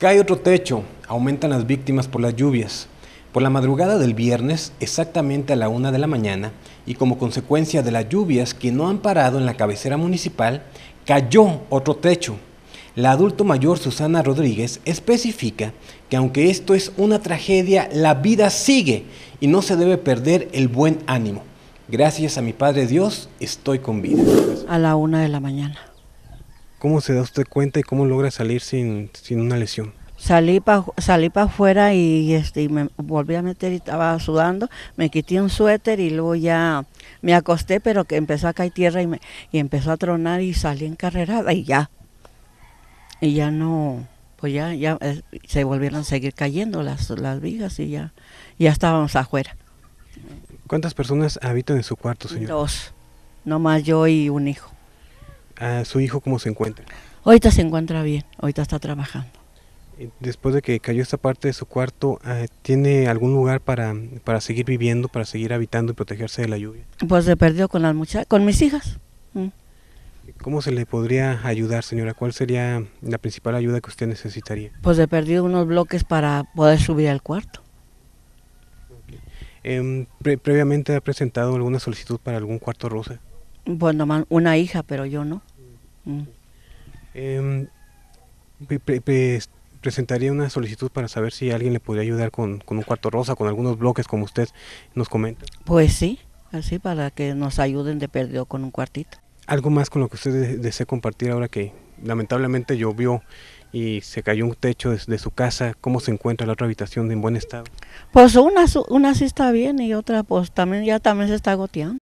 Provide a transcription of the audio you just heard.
Cae otro techo, aumentan las víctimas por las lluvias. Por la madrugada del viernes, exactamente a la una de la mañana, y como consecuencia de las lluvias que no han parado en la cabecera municipal, cayó otro techo. La adulto mayor Susana Rodríguez especifica que aunque esto es una tragedia, la vida sigue y no se debe perder el buen ánimo. Gracias a mi Padre Dios, estoy con vida. A la una de la mañana. ¿Cómo se da usted cuenta y cómo logra salir sin, una lesión? Salí para pa afuera y, este, me volví a meter y estaba sudando. Me quité un suéter y luego ya me acosté, pero que empezó a caer tierra y, me, empezó a tronar y salí encarrerada y ya. Y ya no, pues ya, ya eh, se volvieron a seguir cayendo las, las vigas y ya, ya estábamos afuera. ¿Cuántas personas habitan en su cuarto, señor? Dos, no más yo y un hijo a su hijo cómo se encuentra? Ahorita se encuentra bien, ahorita está trabajando. Eh, después de que cayó esta parte de su cuarto, ah, ¿tiene algún lugar para, para seguir viviendo, para seguir habitando y protegerse de la lluvia? Pues se perdió con las con mis hijas. Mm. ¿Cómo se le podría ayudar, señora? ¿Cuál sería la principal ayuda que usted necesitaría? Pues he perdido unos bloques para poder subir al cuarto. Em, ¿Previamente ha presentado alguna solicitud para algún cuarto rosa? Bueno, pues una hija, pero yo no. Em, presentaría una solicitud para saber si alguien le podría ayudar con, con, un cuarto rosa, con algunos bloques, como usted nos comenta. Pues sí, así para que nos ayuden de perdido con un cuartito. ¿Algo más con lo que usted desee compartir ahora que lamentablemente llovió y se cayó un techo de, su casa? ¿Cómo se encuentra la otra habitación en buen estado? Pues una, una sí está bien y otra pues también ya también se está goteando.